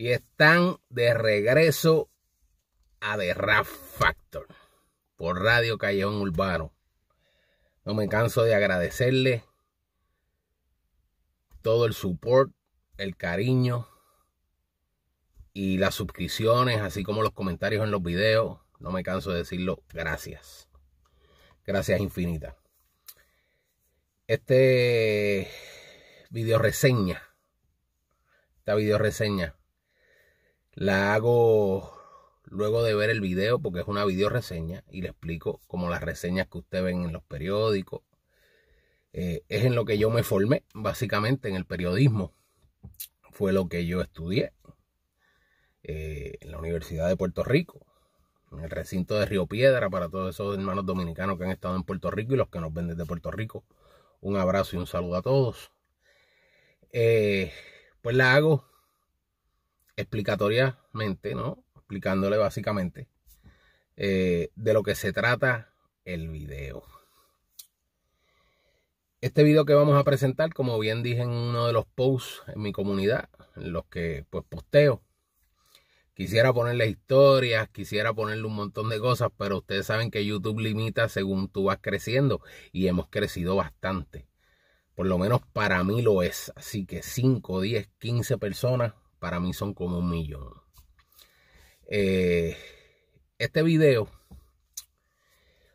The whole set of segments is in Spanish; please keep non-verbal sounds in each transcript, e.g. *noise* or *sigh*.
y están de regreso a The Rap Factor por Radio Calleón Urbano. No me canso de agradecerle todo el support, el cariño y las suscripciones, así como los comentarios en los videos. No me canso de decirlo. Gracias. Gracias infinita. Este video reseña. Esta video reseña la hago luego de ver el video porque es una video reseña y le explico como las reseñas que usted ven en los periódicos. Eh, es en lo que yo me formé, básicamente en el periodismo. Fue lo que yo estudié eh, en la Universidad de Puerto Rico, en el recinto de Río Piedra, para todos esos hermanos dominicanos que han estado en Puerto Rico y los que nos ven desde Puerto Rico. Un abrazo y un saludo a todos. Eh, pues la hago explicatoriamente, ¿no? Explicándole básicamente eh, de lo que se trata el video. Este video que vamos a presentar, como bien dije en uno de los posts en mi comunidad, en los que pues posteo, quisiera ponerle historias, quisiera ponerle un montón de cosas, pero ustedes saben que YouTube limita según tú vas creciendo y hemos crecido bastante. Por lo menos para mí lo es. Así que 5, 10, 15 personas para mí son como un millón. Eh, este video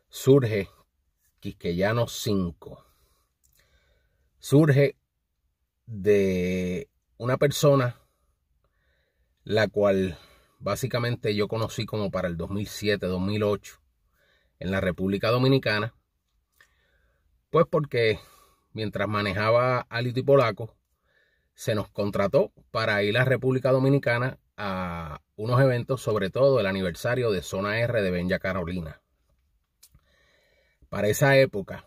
surge Quisqueyano 5. Surge de una persona la cual básicamente yo conocí como para el 2007-2008 en la República Dominicana, pues porque mientras manejaba Alito y Polaco, se nos contrató para ir a la República Dominicana a unos eventos, sobre todo el aniversario de Zona R de Benja Carolina. Para esa época,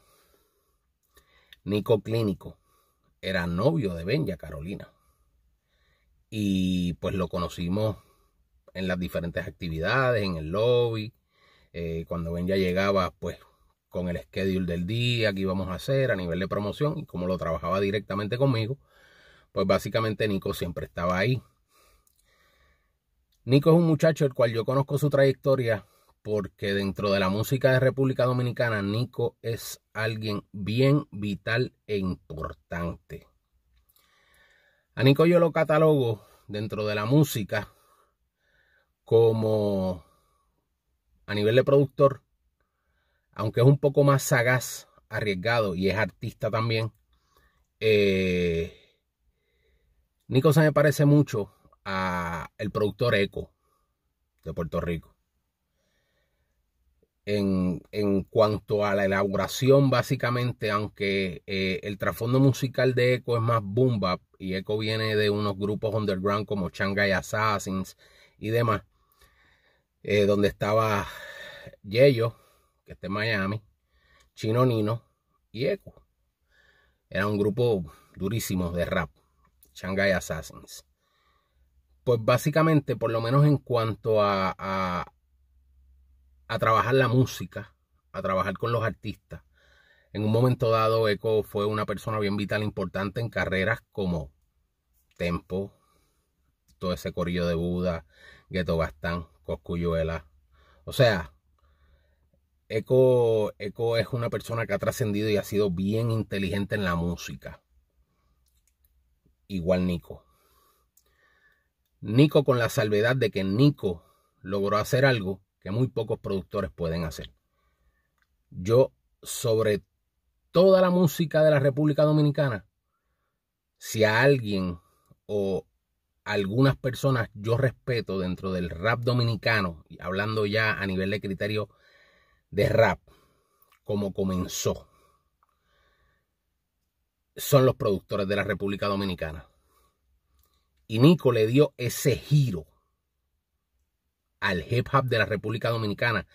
Nico Clínico era novio de Benja Carolina. Y pues lo conocimos en las diferentes actividades, en el lobby. Eh, cuando Benja llegaba, pues con el schedule del día que íbamos a hacer a nivel de promoción y como lo trabajaba directamente conmigo, pues básicamente Nico siempre estaba ahí. Nico es un muchacho el cual yo conozco su trayectoria porque dentro de la música de República Dominicana Nico es alguien bien vital e importante. A Nico yo lo catalogo dentro de la música como a nivel de productor, aunque es un poco más sagaz, arriesgado y es artista también, eh, Nico se me parece mucho a el productor Eco de Puerto Rico. En, en cuanto a la elaboración, básicamente, aunque eh, el trasfondo musical de Eco es más boom bap y Eco viene de unos grupos underground como Shanghai Assassins y demás, eh, donde estaba Yello, que está en Miami, Chino Nino y Eco. Era un grupo durísimo de rap. Shanghai Assassins. Pues básicamente, por lo menos en cuanto a, a, trabajar la música, a trabajar con los artistas, en un momento dado Echo fue una persona bien vital, importante en carreras como Tempo, todo ese corillo de Buda, Gueto Bastán, Coscuyuela. O sea, Eko es una persona que ha trascendido y ha sido bien inteligente en la música igual Nico. Nico con la salvedad de que Nico logró hacer algo que muy pocos productores pueden hacer. Yo sobre toda la música de la República Dominicana, si a alguien o algunas personas yo respeto dentro del rap dominicano, hablando ya a nivel de criterio de rap, como comenzó son los productores de la República Dominicana. Y Nico le dio ese giro al hip hop de la República Dominicana.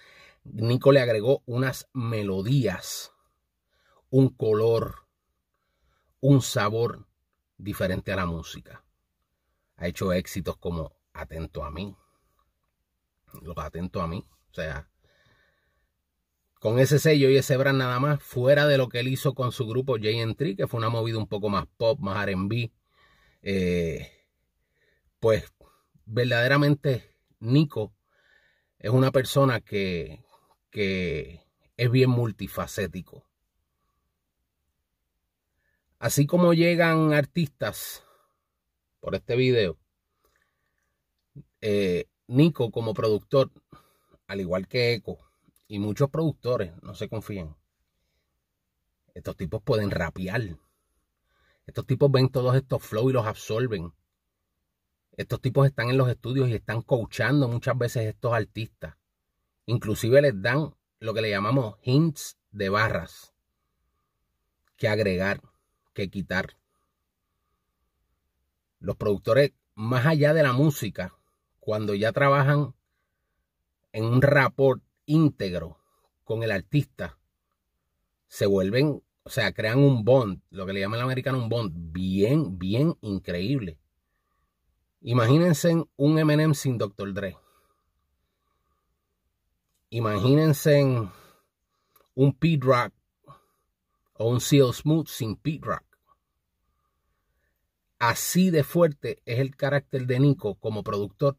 Nico le agregó unas melodías, un color, un sabor diferente a la música. Ha hecho éxitos como Atento a mí. Lo Atento a mí. O sea, con ese sello y ese brand nada más, fuera de lo que él hizo con su grupo JN3, que fue una movida un poco más pop, más RB, eh, pues verdaderamente Nico es una persona que, que es bien multifacético. Así como llegan artistas por este video, eh, Nico como productor, al igual que Eco y muchos productores no se confían. Estos tipos pueden rapear. Estos tipos ven todos estos flows y los absorben. Estos tipos están en los estudios y están coachando muchas veces estos artistas. Inclusive les dan lo que le llamamos hints de barras. Que agregar, que quitar. Los productores, más allá de la música, cuando ya trabajan en un rapport íntegro con el artista, se vuelven, o sea, crean un bond, lo que le llaman el americano un bond, bien, bien increíble. Imagínense un Eminem sin Dr. Dre. Imagínense un Pete Rock o un Seal Smooth sin Pete Rock. Así de fuerte es el carácter de Nico como productor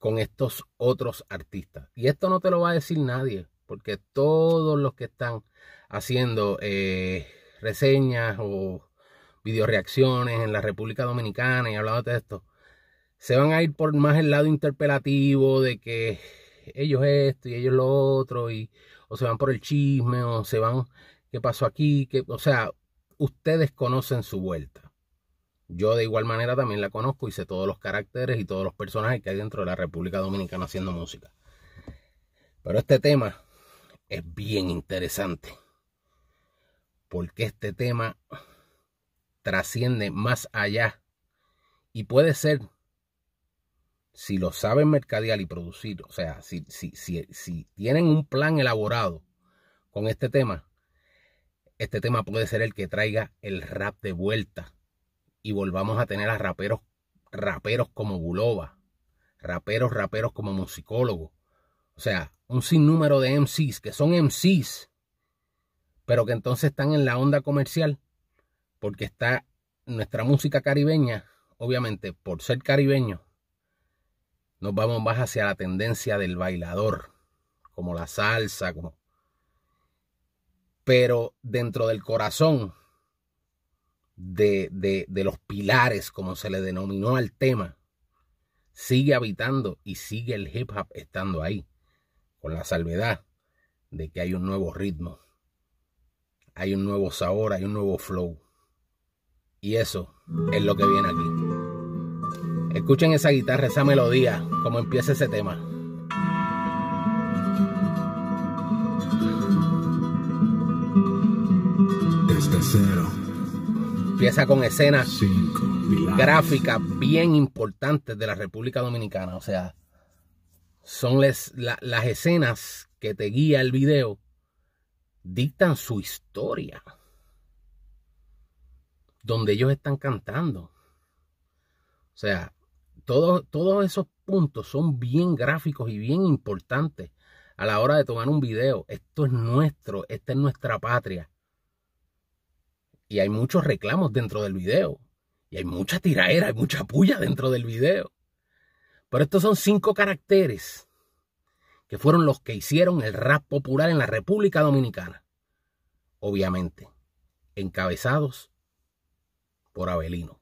con estos otros artistas. Y esto no te lo va a decir nadie, porque todos los que están haciendo eh, reseñas o videoreacciones en la República Dominicana y hablándote de esto, se van a ir por más el lado interpelativo de que ellos esto y ellos lo otro, y, o se van por el chisme, o se van, ¿qué pasó aquí? que o sea, ustedes conocen su vuelta. Yo de igual manera también la conozco y sé todos los caracteres y todos los personajes que hay dentro de la República Dominicana haciendo música. Pero este tema es bien interesante. Porque este tema trasciende más allá. Y puede ser, si lo saben mercadear y producir, o sea, si, si tienen un plan elaborado con este tema, este tema puede ser el que traiga el rap de vuelta y volvamos a tener a raperos, raperos como Buloba, raperos, raperos como musicólogo. O sea, un sinnúmero de MCs que son MCs, pero que entonces están en la onda comercial, porque está nuestra música caribeña, obviamente por ser caribeño, nos vamos más hacia la tendencia del bailador, como la salsa, como... Pero dentro del corazón de, los pilares, como se le denominó al tema, sigue habitando y sigue el hip hop estando ahí, con la salvedad de que hay un nuevo ritmo, hay un nuevo sabor, hay un nuevo flow. Y eso es lo que viene aquí. Escuchen esa guitarra, esa melodía, como empieza ese tema. Desde cero empieza con escenas gráficas bien importantes de la República Dominicana. O sea, son las escenas que te guía el video, dictan su historia. Donde ellos están cantando. O sea, todos esos puntos son bien gráficos y bien importantes a la hora de tomar un video. Esto es nuestro, esta es nuestra patria. Y hay muchos reclamos dentro del video. Y hay mucha tiraera, hay mucha puya dentro del video. Pero estos son cinco caracteres que fueron los que hicieron el rap popular en la República Dominicana. Obviamente, encabezados por Abelino,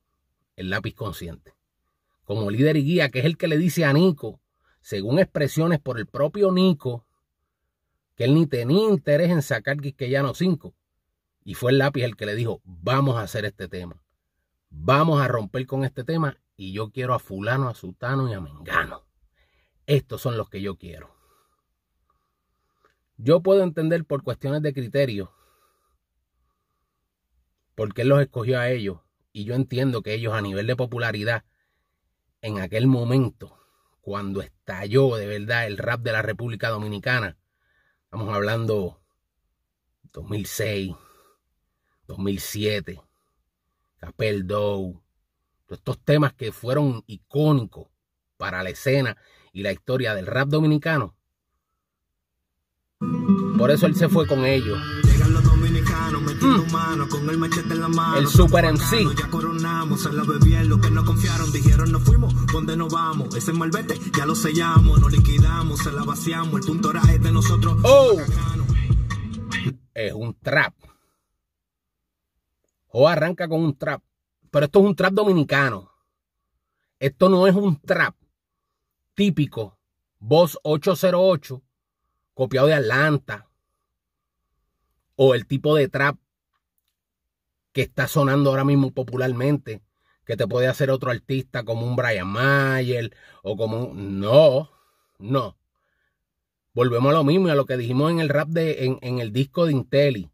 el lápiz consciente. Como líder y guía, que es el que le dice a Nico, según expresiones por el propio Nico, que él ni tenía interés en sacar no 5, y fue el lápiz el que le dijo, vamos a hacer este tema. Vamos a romper con este tema y yo quiero a fulano, a sutano y a mengano. Estos son los que yo quiero. Yo puedo entender por cuestiones de criterio, porque él los escogió a ellos, y yo entiendo que ellos a nivel de popularidad, en aquel momento, cuando estalló de verdad el rap de la República Dominicana, estamos hablando 2006, 2007, Capel Dow, estos temas que fueron icónicos para la escena y la historia del rap dominicano. Por eso él se fue con ellos. Llegan los dominicanos metiendo mm. mano con el machete en la mano. El súper encima Ya coronamos, a la bebieron, lo que no confiaron, dijeron no fuimos, ¿dónde no vamos? Ese malvete ya lo sellamos, no liquidamos, se la vaciamos, el punto es de nosotros. Oh. Es un trap. O arranca con un trap. Pero esto es un trap dominicano. Esto no es un trap típico. Voz 808, copiado de Atlanta. O el tipo de trap que está sonando ahora mismo popularmente. Que te puede hacer otro artista como un Brian Mayer o como un... No, no. Volvemos a lo mismo y a lo que dijimos en el rap de, en, en el disco de Intelli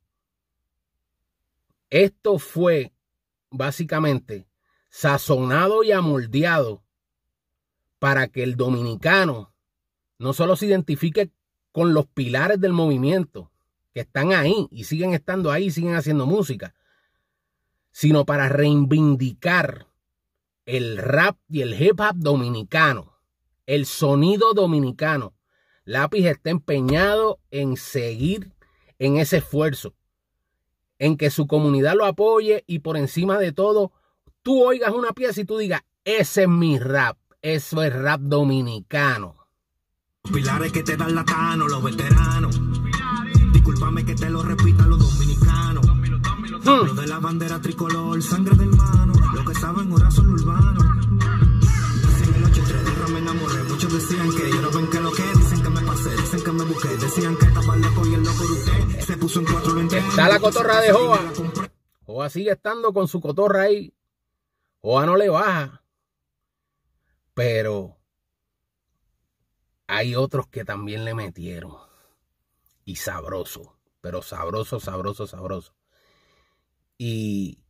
esto fue básicamente sazonado y amoldeado para que el dominicano no solo se identifique con los pilares del movimiento que están ahí y siguen estando ahí, siguen haciendo música, sino para reivindicar el rap y el hip hop dominicano, el sonido dominicano. Lápiz está empeñado en seguir en ese esfuerzo en que su comunidad lo apoye y por encima de todo, tú oigas una pieza y tú digas, ese es mi rap, eso es rap dominicano. Pilares que te dan la cano, los veteranos. Disculpame que te lo repita los dominicanos. Hmm. Lo de la bandera tricolor, sangre del mano. Lo que saben ahora son urbanos. en el 83 me enamoré. Muchos decían que yo no ven que lo que. Dicen que me pasé, dicen que me busqué. Decían que Está la cotorra de Joa. Joa sigue estando con su cotorra ahí. Joa no le baja. Pero hay otros que también le metieron. Y sabroso. Pero sabroso, sabroso, sabroso. Y,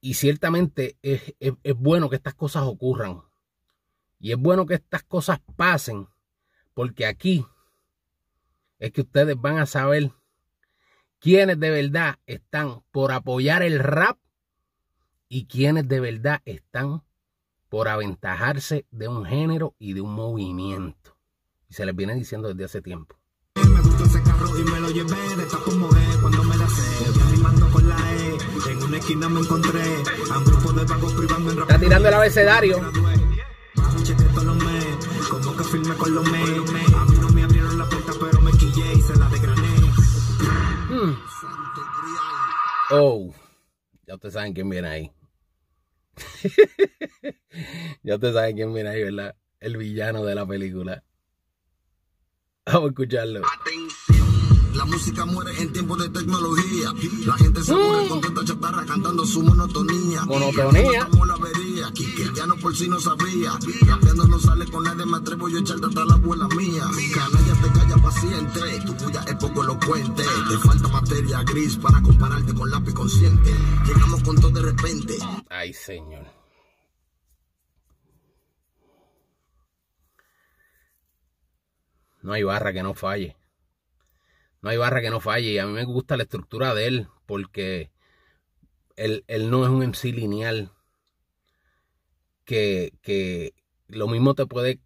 y ciertamente es bueno que estas cosas ocurran. Y es bueno que estas cosas pasen. Porque aquí es que ustedes van a saber quiénes de verdad están por apoyar el rap y quienes de verdad están por aventajarse de un género y de un movimiento. Y se les viene diciendo desde hace tiempo. Me gusta ese carro y me lo llevé de tapo mujer cuando me la sé. Rimando con la E, en una esquina me encontré a un grupo de vagos privando en Está tirando el abecedario. Como que firme con los medios. Oh, ya ustedes saben quién viene ahí. *laughs* ya ustedes saben quién viene ahí, ¿verdad? El villano de la película. Vamos a escucharlo. La música muere en tiempos de tecnología. La gente se muere mm. con tanta chatarra cantando su monotonía. Monotonía. Aquí ya no por si no sabía. Rapeando no sale con nadie, me atrevo yo a echarte la abuela mía. Canalla te calla paciente, tu puya es poco elocuente. Te falta materia gris para compararte con lápiz consciente. Llegamos con todo de repente. Ay, señor. No hay barra que no falle. No hay barra que no falle. Y a mí me gusta la estructura de él porque él, él no es un MC lineal que, que lo mismo te puede,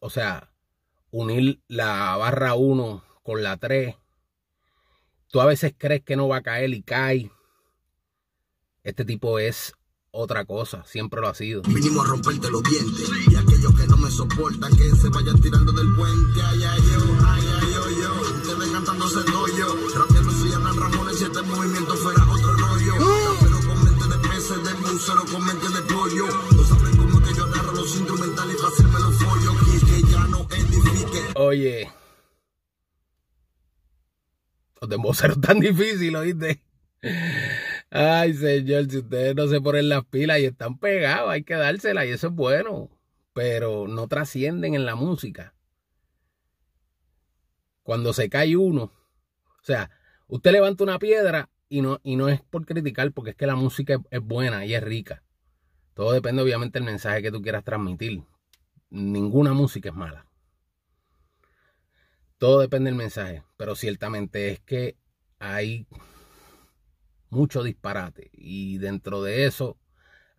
o sea, unir la barra 1 con la 3. Tú a veces crees que no va a caer y cae. Este tipo es otra cosa, siempre lo ha sido. Vinimos a romperte los dientes y aquellos que no me soportan que se vayan tirando del puente. Ay, ay, ay ay, ay, yo, yo. Ustedes cantándose no yo. Rapeando si andan Ramones si este movimiento fuera otro rollo. Pero con mente de peces, de museo, con mente de pollo. oye. Los demboceros tan difícil, ¿oíste? Ay, señor, si ustedes no se ponen las pilas y están pegados, hay que dársela y eso es bueno. Pero no trascienden en la música. Cuando se cae uno, o sea, usted levanta una piedra y no, y no es por criticar, porque es que la música es buena y es rica. Todo depende, obviamente, del mensaje que tú quieras transmitir. Ninguna música es mala. Todo depende del mensaje, pero ciertamente es que hay mucho disparate y dentro de eso,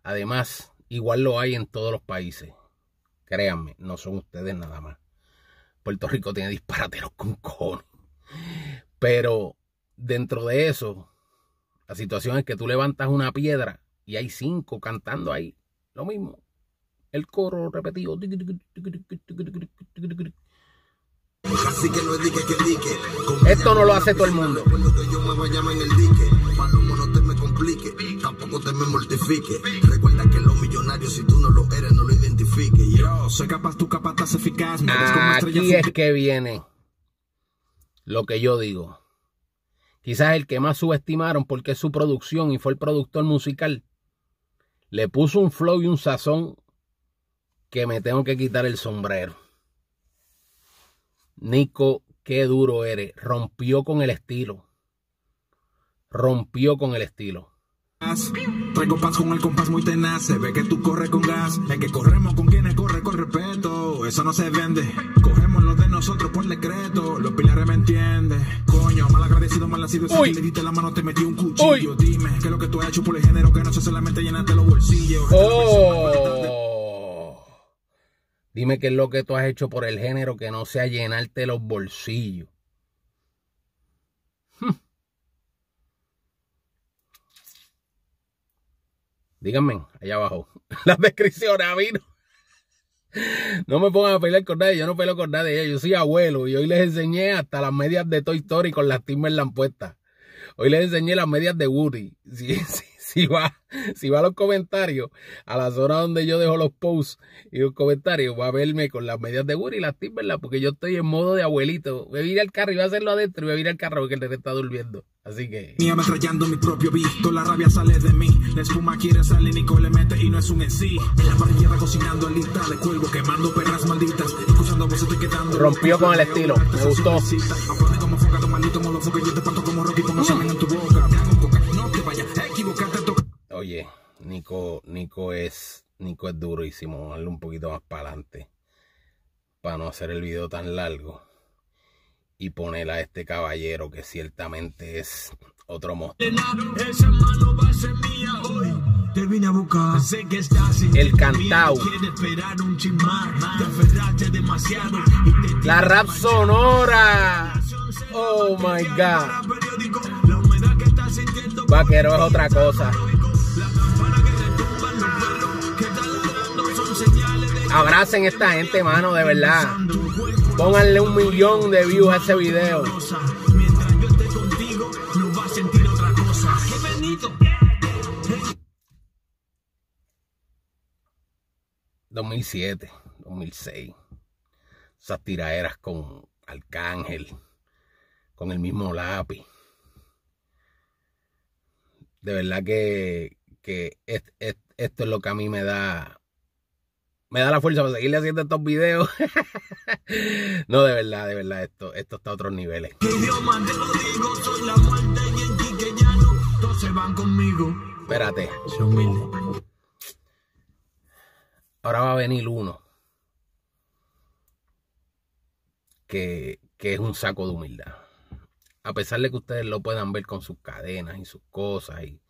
además, igual lo hay en todos los países. Créanme, no son ustedes nada más. Puerto Rico tiene disparateros con cojones. Pero dentro de eso, la situación es que tú levantas una piedra y hay cinco cantando ahí. Lo mismo. El coro repetido. Así que no es dique Esto no lo hace todo el mundo. no me complique. Tampoco te me mortifique. Recuerda que los millonarios, si tú no lo eres, no lo identifique Yo soy capaz, capaz, estás eficaz. Me Aquí es que viene lo que yo digo. Quizás el que más subestimaron porque su producción y fue el productor musical. Le puso un flow y un sazón que me tengo que quitar el sombrero. Nico, qué duro eres. Rompió con el estilo. Rompió con el estilo. Traigo paz con el compás muy tenaz. Se ve que tú corres con gas. el que corremos con quienes corre con respeto. Eso no se vende. Cogemos lo de nosotros por decreto. Los pilares me entienden. Coño, mal agradecido, mal nacido. Si le diste la mano, te metí un cuchillo. Dime que lo que tú has hecho por el género que no solamente llenarte los bolsillos. Oh. Dime qué es lo que tú has hecho por el género que no sea llenarte los bolsillos. Hmm. Díganme, allá abajo. *laughs* Las descripciones, a no. No me pongan a pelear con nadie, yo no peleo con nadie. Yo soy abuelo y hoy les enseñé hasta las medias de Toy Story con las Timberland puestas. Hoy les enseñé las medias de Woody. *laughs* Sí, sí si va, si va a los comentarios, a la zona donde yo dejo los posts y los comentarios, va a verme con las medias de Guri y las Timberland, porque yo estoy en modo de abuelito. Me ir al carro y voy a hacerlo adentro y a ir al carro porque el nene está durmiendo. Así que. Ni ametrallando mi propio visto, la rabia sale de mí. La espuma quiere salir, Nico le mete y no es un en sí. En la parrilla cocinando lista de cuervo, quemando perras malditas, escuchando voces estoy quedando. Rompió con el estilo, me gustó oye, Nico, Nico es, Nico es durísimo, vamos a darle un poquito más para adelante, para no hacer el video tan largo y poner a este caballero que ciertamente es otro monstruo. el cantao. la rap sonora. Oh my god. Vaquero es otra cosa. Abracen esta gente, mano, de verdad. Pónganle un millón de views a ese video. ...2007... ...2006... Esas tiraderas con Arcángel, con el mismo lápiz. De verdad que, esto es lo que a mí me da me da la fuerza para seguirle haciendo estos videos. *laughs* no, de verdad, de verdad, esto, esto está a otros niveles. Espérate. Ahora va a venir uno. Que, que es un saco de humildad. A pesar de que ustedes lo puedan ver con sus cadenas y sus cosas. Y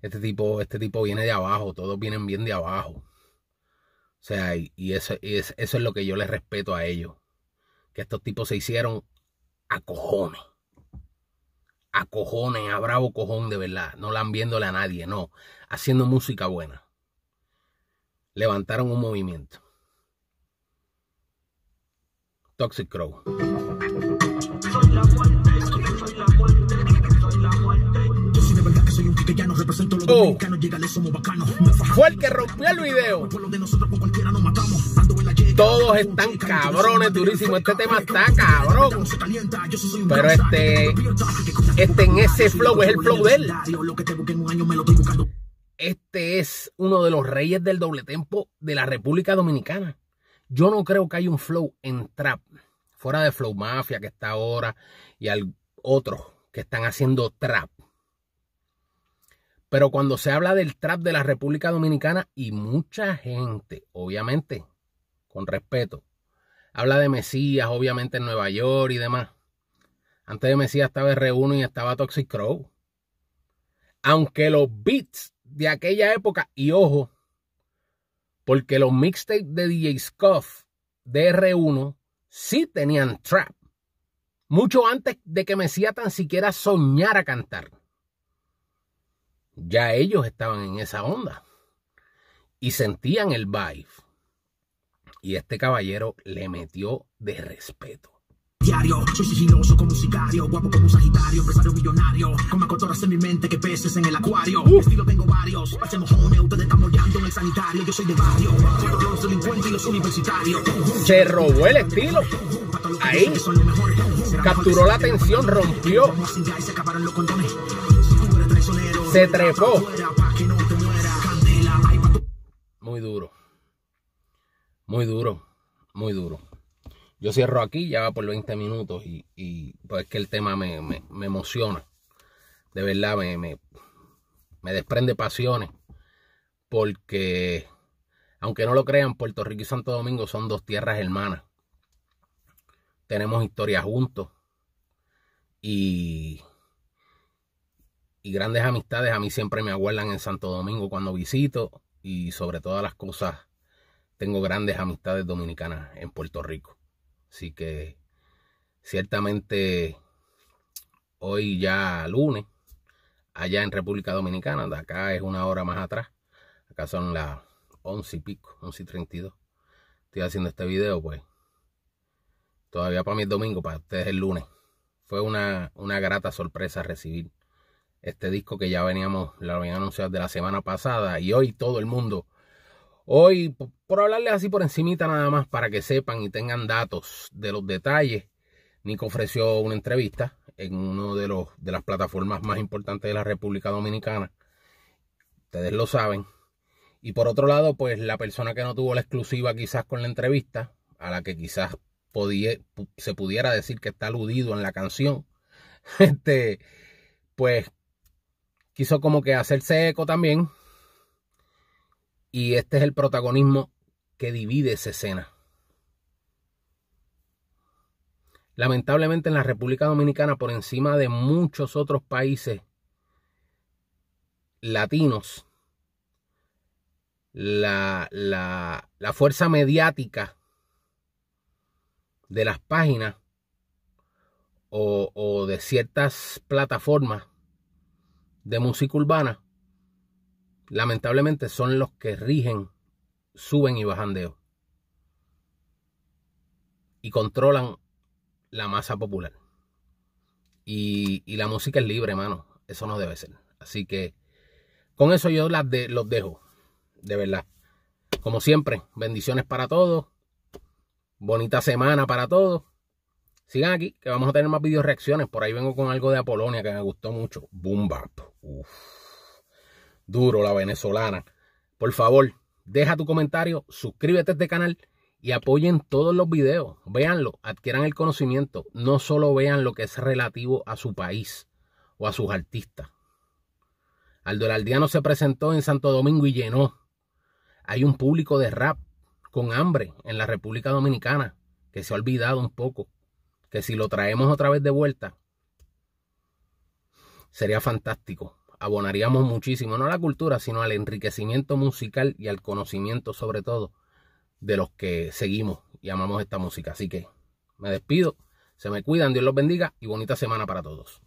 este tipo, este tipo viene de abajo. Todos vienen bien de abajo o sea, y, eso, es, eso es lo que yo les respeto a ellos. Que estos tipos se hicieron a cojones. A cojones, a bravo cojón de verdad. No la viéndole a nadie, no. Haciendo música buena. Levantaron un movimiento. Toxic Crow. Fue el que rompió el video. Todos están cabrones, durísimo. Este tema está cabrón. Pero este, este en ese flow es el flow de él. Este es uno de los reyes del doble tempo de la República Dominicana. Yo no creo que haya un flow en trap, fuera de Flow Mafia que está ahora y al otros que están haciendo trap pero cuando se habla del trap de la República Dominicana y mucha gente, obviamente, con respeto, habla de Mesías, obviamente en Nueva York y demás. Antes de Mesías estaba R1 y estaba Toxic Crow. Aunque los beats de aquella época, y ojo, porque los mixtapes de DJ Scuff de R1 sí tenían trap. Mucho antes de que Mesías tan siquiera soñara cantar ya ellos estaban en esa onda y sentían el vibe. Y este caballero le metió de respeto. Diario, soy sigiloso como un sicario, guapo como un sagitario, empresario millonario. Con macotoras en mi mente que peces en el acuario. Uh. Estilo tengo varios, parche mojones, ustedes están moldeando en el sanitario. Yo soy de barrio, soy los delincuentes y los universitarios. Se robó el estilo. Ahí capturó la atención, rompió se trepó. Muy duro. Muy duro. Muy duro. Yo cierro aquí, ya va por 20 minutos y, pues es que el tema me, me, me emociona. De verdad, me, me, me desprende pasiones. Porque, aunque no lo crean, Puerto Rico y Santo Domingo son dos tierras hermanas. Tenemos historia juntos. Y y grandes amistades a mí siempre me aguardan en Santo Domingo cuando visito y sobre todas las cosas tengo grandes amistades dominicanas en Puerto Rico. Así que ciertamente hoy ya lunes, allá en República Dominicana, de acá es una hora más atrás, acá son las 11 y pico, 11 y 32. Estoy haciendo este video pues todavía para mí es domingo, para ustedes el lunes. Fue una, una grata sorpresa recibir este disco que ya veníamos, lo habían anunciado de la semana pasada y hoy todo el mundo. Hoy, por, hablarles así por encimita nada más para que sepan y tengan datos de los detalles, Nico ofreció una entrevista en una de, de las plataformas más importantes de la República Dominicana. Ustedes lo saben. Y por otro lado, pues la persona que no tuvo la exclusiva quizás con la entrevista, a la que quizás podía, se pudiera decir que está aludido en la canción, *laughs* este, pues quiso como que hacerse eco también. Y este es el protagonismo que divide esa escena. Lamentablemente en la República Dominicana, por encima de muchos otros países latinos, la, la, la fuerza mediática de las páginas o, o de ciertas plataformas de música urbana, lamentablemente son los que rigen, suben y bajan de y controlan la masa popular. Y, y, la música es libre, hermano Eso no debe ser. Así que con eso yo de, los dejo. De verdad. Como siempre, bendiciones para todos. Bonita semana para todos. Sigan aquí, que vamos a tener más video reacciones. Por ahí vengo con algo de Apolonia que me gustó mucho. Boom bap duro la venezolana. Por favor, deja tu comentario, suscríbete a este canal y apoyen todos los videos. Véanlo, adquieran el conocimiento. No solo vean lo que es relativo a su país o a sus artistas. Aldo aldiano se presentó en Santo Domingo y llenó. Hay un público de rap con hambre en la República Dominicana que se ha olvidado un poco. Que si lo traemos otra vez de vuelta, sería fantástico. Abonaríamos muchísimo, no a la cultura, sino al enriquecimiento musical y al conocimiento sobre todo de los que seguimos y amamos esta música. Así que me despido, se me cuidan, Dios los bendiga y bonita semana para todos.